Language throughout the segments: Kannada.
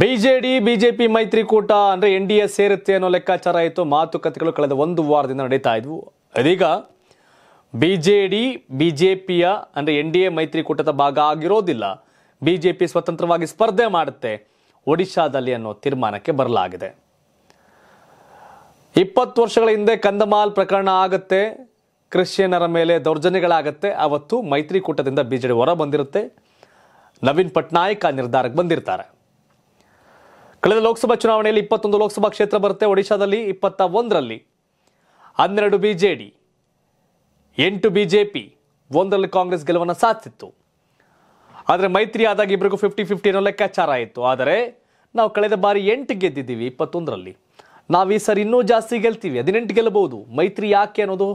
ಬಿಜೆಡಿ ಬಿಜೆಪಿ ಮೈತ್ರಿಕೂಟ ಅಂದ್ರೆ ಎನ್ ಡಿ ಎ ಸೇರುತ್ತೆ ಅನ್ನೋ ಲೆಕ್ಕಾಚಾರ ಆಯಿತು ಮಾತುಕತೆಗಳು ಕಳೆದ ಒಂದು ವಾರದಿಂದ ನಡೀತಾ ಇದ್ವು ಅದೀಗ ಬಿಜೆಡಿ ಬಿಜೆಪಿಯ ಅಂದ್ರೆ ಎನ್ ಡಿ ಎ ಮೈತ್ರಿಕೂಟದ ಭಾಗ ಆಗಿರೋದಿಲ್ಲ ಬಿಜೆಪಿ ಸ್ವತಂತ್ರವಾಗಿ ಸ್ಪರ್ಧೆ ಮಾಡುತ್ತೆ ಒಡಿಶಾದಲ್ಲಿ ಅನ್ನೋ ತೀರ್ಮಾನಕ್ಕೆ ಬರಲಾಗಿದೆ ಇಪ್ಪತ್ತು ವರ್ಷಗಳ ಹಿಂದೆ ಕಂದಮಾಲ್ ಪ್ರಕರಣ ಆಗುತ್ತೆ ಕ್ರಿಶ್ಚಿಯನ್ನರ ಮೇಲೆ ದೌರ್ಜನ್ಯಗಳಾಗುತ್ತೆ ಅವತ್ತು ಮೈತ್ರಿಕೂಟದಿಂದ ಬಿಜೆಡಿ ಹೊರ ಬಂದಿರುತ್ತೆ ನವೀನ್ ಪಟ್ನಾಯಕ್ ಆ ನಿರ್ಧಾರಕ್ಕೆ ಬಂದಿರ್ತಾರೆ ಕಳೆದ ಲೋಕಸಭಾ ಚುನಾವಣೆಯಲ್ಲಿ ಇಪ್ಪತ್ತೊಂದು ಲೋಕಸಭಾ ಕ್ಷೇತ್ರ ಬರುತ್ತೆ ಒಡಿಶಾದಲ್ಲಿ ಇಪ್ಪತ್ತ ಒಂದರಲ್ಲಿ ಹನ್ನೆರಡು ಡಿ ಎಂಟು ಬಿಜೆಪಿ ಒಂದರಲ್ಲಿ ಕಾಂಗ್ರೆಸ್ ಗೆಲುವನ್ನು ಸಾಧಿಸಿತ್ತು ಆದರೆ ಮೈತ್ರಿ ಆದಾಗ ಇಬ್ಬರಿಗೂ ಫಿಫ್ಟಿ ಫಿಫ್ಟಿ ಅನ್ನೋ ಲೆಕ್ಕಾಚಾರ ಆಯಿತು ಆದರೆ ನಾವು ಕಳೆದ ಬಾರಿ ಎಂಟು ಗೆದ್ದಿದ್ದೀವಿ ಇಪ್ಪತ್ತೊಂದರಲ್ಲಿ ನಾವು ಈ ಸರಿ ಇನ್ನೂ ಜಾಸ್ತಿ ಗೆಲ್ತೀವಿ ಹದಿನೆಂಟು ಗೆಲ್ಲಬಹುದು ಮೈತ್ರಿ ಯಾಕೆ ಅನ್ನೋದು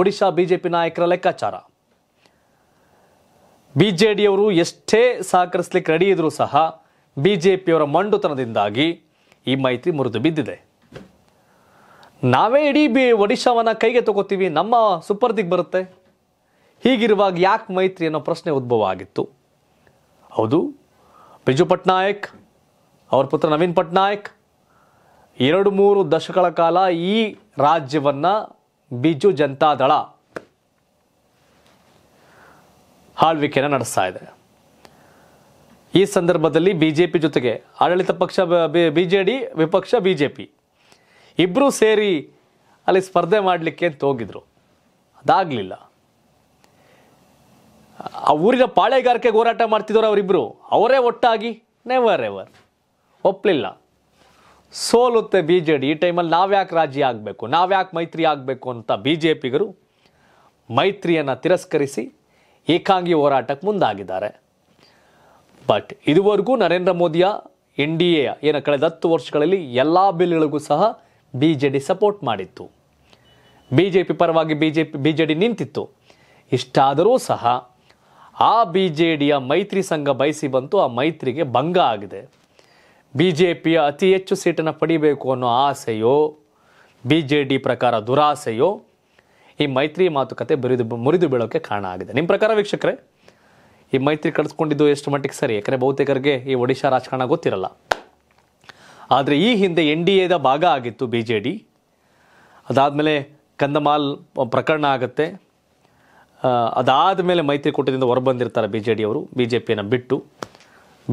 ಒಡಿಶಾ ಬಿಜೆಪಿ ನಾಯಕರ ಲೆಕ್ಕಾಚಾರ ಬಿ ಜೆ ಅವರು ಎಷ್ಟೇ ಸಹಕರಿಸ್ಲಿಕ್ಕೆ ರೆಡಿ ಇದ್ರೂ ಸಹ ಪಿಯವರ ಮಂಡುತನದಿಂದಾಗಿ ಈ ಮೈತ್ರಿ ಮುರಿದು ಬಿದ್ದಿದೆ ನಾವೇ ಇಡೀ ಬಿ ಒಡಿಶಾವನ್ನು ಕೈಗೆ ತಗೋತೀವಿ ನಮ್ಮ ಸುಪರ್ದಿಗೆ ಬರುತ್ತೆ ಹೀಗಿರುವಾಗ ಯಾಕೆ ಮೈತ್ರಿ ಅನ್ನೋ ಪ್ರಶ್ನೆ ಉದ್ಭವ ಆಗಿತ್ತು ಹೌದು ಬಿಜು ಪಟ್ನಾಯಕ್ ಅವರ ಪುತ್ರ ನವೀನ್ ಪಟ್ನಾಯಕ್ ಎರಡು ಮೂರು ದಶಕಗಳ ಕಾಲ ಈ ರಾಜ್ಯವನ್ನು ಬಿಜು ಜನತಾದಳ ಆಳ್ವಿಕೆಯನ್ನು ನಡೆಸ್ತಾ ಇದೆ ಈ ಸಂದರ್ಭದಲ್ಲಿ ಬಿಜೆಪಿ ಜೊತೆಗೆ ಆಡಳಿತ ಪಕ್ಷ ಬಿ ಜೆ ಡಿ ವಿಪಕ್ಷ ಬಿ ಜೆ ಪಿ ಇಬ್ಬರೂ ಸೇರಿ ಅಲ್ಲಿ ಸ್ಪರ್ಧೆ ಮಾಡಲಿಕ್ಕೆ ಅಂತ ಹೋಗಿದ್ರು ಅದಾಗಲಿಲ್ಲ ಆ ಊರಿನ ಪಾಳೆಗಾರಿಕೆಗೆ ಹೋರಾಟ ಮಾಡ್ತಿದ್ರು ಅವರಿಬ್ಬರು ಅವರೇ ಒಟ್ಟಾಗಿ ನೆವರ್ ಎವರ್ ಒಪ್ಪಲಿಲ್ಲ ಸೋಲುತ್ತೆ ಬಿ ಜೆ ಡಿ ಈ ಟೈಮಲ್ಲಿ ನಾವ್ಯಾಕೆ ರಾಜಿ ಆಗಬೇಕು ನಾವ್ಯಾಕೆ ಮೈತ್ರಿ ಆಗಬೇಕು ಅಂತ ಬಿ ಜೆ ಪಿಗರು ಮೈತ್ರಿಯನ್ನು ತಿರಸ್ಕರಿಸಿ ಏಕಾಂಗಿ ಹೋರಾಟಕ್ಕೆ ಮುಂದಾಗಿದ್ದಾರೆ ಬಟ್ ಇದುವರೆಗೂ ನರೇಂದ್ರ ಮೋದಿಯ ಎನ್ ಡಿ ಎ ಏನು ಕಳೆದ ಹತ್ತು ವರ್ಷಗಳಲ್ಲಿ ಎಲ್ಲ ಬಿಲ್ಗಳಿಗೂ ಸಹ ಬಿ ಜೆ ಡಿ ಸಪೋರ್ಟ್ ಮಾಡಿತ್ತು ಬಿ ಜೆ ಪಿ ಪರವಾಗಿ B J P B J D ನಿಂತಿತ್ತು ಇಷ್ಟಾದರೂ ಸಹ ಆ ಬಿ ಜೆ ಡಿಯ ಮೈತ್ರಿ ಸಂಘ ಬಯಸಿ ಬಂತು ಆ ಮೈತ್ರಿಗೆ ಭಂಗ ಆಗಿದೆ ಬಿ ಜೆ ಪಿಯ ಅತಿ ಹೆಚ್ಚು ಸೀಟನ್ನು ಪಡಿಬೇಕು ಅನ್ನೋ ಆಸೆಯೋ ಬಿ ಜೆ ಡಿ ಪ್ರಕಾರ ದುರಾಸೆಯೋ ಈ ಮೈತ್ರಿ ಮಾತುಕತೆ ಬಿರಿದು ಮುರಿದು ಬೀಳೋಕ್ಕೆ ಕಾರಣ ಆಗಿದೆ ನಿಮ್ಮ ಪ್ರಕಾರ ವೀಕ್ಷಕರೇ ಈ ಮೈತ್ರಿ ಕಳಿಸ್ಕೊಂಡಿದ್ದು ಎಷ್ಟು ಮಟ್ಟಿಗೆ ಸರಿ ಯಾಕಂದರೆ ಬಹುತೇಕರಿಗೆ ಈ ಒಡಿಶಾ ರಾಜಕಾರಣ ಗೊತ್ತಿರಲ್ಲ ಆದರೆ ಈ ಹಿಂದೆ ಎನ್ ಡಿ ಎದ ಭಾಗ ಆಗಿತ್ತು ಬಿ ಜೆ ಡಿ ಅದಾದಮೇಲೆ ಕಂದಮಾಲ್ ಪ್ರಕರಣ ಆಗುತ್ತೆ ಅದಾದ ಮೇಲೆ ಮೈತ್ರಿ ಹೊರ ಹೊರಬಂದಿರ್ತಾರೆ ಬಿ ಜೆ ಅವರು ಬಿ ಜೆ ಪಿಯನ್ನು ಬಿಟ್ಟು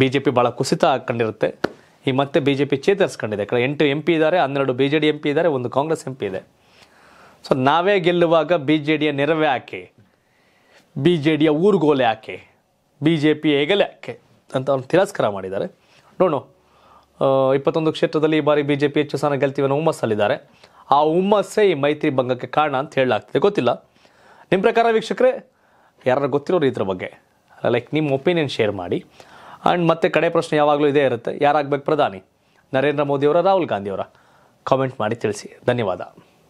ಬಿ ಜೆ ಪಿ ಭಾಳ ಕುಸಿತ ಹಾಕ್ಕೊಂಡಿರುತ್ತೆ ಈ ಮತ್ತೆ ಬಿ ಜೆ ಪಿ ಚೇತರಿಸ್ಕೊಂಡಿದೆ ಕಡೆ ಎಂಟು ಎಂ ಪಿ ಇದ್ದಾರೆ ಹನ್ನೆರಡು B J D M P ಇದ್ದಾರೆ ಒಂದು ಕಾಂಗ್ರೆಸ್ ಎಂ ಪಿ ಇದೆ ಸೊ ನಾವೇ ಗೆಲ್ಲುವಾಗ ಬಿ ಜೆ ಡಿಯ ನೆರವೇ ಆಕೆ ಬಿ ಜೆ ಡಿಯ ಊರುಗೋಲೆ ಹಾಕಿ ಬಿ ಜೆ ಪಿ ಏಗಲ್ಯಾಕೆ ಅಂತ ಅವ್ನು ತಿರಸ್ಕಾರ ಮಾಡಿದ್ದಾರೆ ನೋಡೋ ಇಪ್ಪತ್ತೊಂದು ಕ್ಷೇತ್ರದಲ್ಲಿ ಈ ಬಾರಿ ಬಿ ಜೆ ಪಿ ಹೆಚ್ಚು ಸ್ಥಾನ ಗೆಲ್ತೀವನ್ನು ಹುಮ್ಮಸ್ಸಲ್ಲಿದ್ದಾರೆ ಆ ಹುಮ್ಮಸ್ಸೇ ಈ ಮೈತ್ರಿ ಭಂಗಕ್ಕೆ ಕಾರಣ ಅಂತ ಹೇಳಲಾಗ್ತದೆ ಗೊತ್ತಿಲ್ಲ ನಿಮ್ಮ ಪ್ರಕಾರ ವೀಕ್ಷಕರೇ ಯಾರು ಗೊತ್ತಿರೋರು ಇದ್ರ ಬಗ್ಗೆ ಲೈಕ್ ನಿಮ್ಮ ಒಪಿನಿಯನ್ ಶೇರ್ ಮಾಡಿ ಆ್ಯಂಡ್ ಮತ್ತೆ ಕಡೆ ಪ್ರಶ್ನೆ ಯಾವಾಗಲೂ ಇದೇ ಇರುತ್ತೆ ಯಾರಾಗಬೇಕು ಪ್ರಧಾನಿ ನರೇಂದ್ರ ಮೋದಿಯವರ ರಾಹುಲ್ ಗಾಂಧಿಯವರ ಕಾಮೆಂಟ್ ಮಾಡಿ ತಿಳಿಸಿ ಧನ್ಯವಾದ